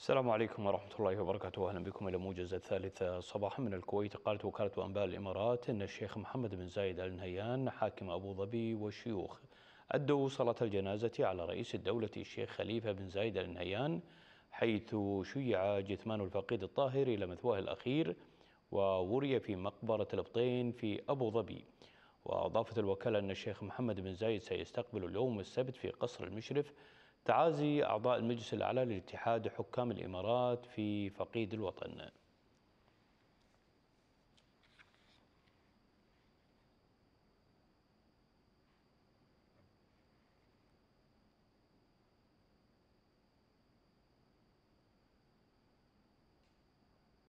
السلام عليكم ورحمة الله وبركاته أهلا بكم إلى موجز الثالثة صباحا من الكويت قالت وكالة أنباء الإمارات أن الشيخ محمد بن زايد آل نهيان حاكم أبو ظبي والشيوخ أدوا صلاة الجنازة على رئيس الدولة الشيخ خليفة بن زايد آل نهيان حيث شيع جثمان الفقيد الطاهر إلى مثواه الأخير ووري في مقبرة الأبطين في أبو ظبي وأضافت الوكالة أن الشيخ محمد بن زايد سيستقبل اليوم السبت في قصر المشرف تعازي أعضاء المجلس الأعلى للاتحاد حكام الإمارات في فقيد الوطن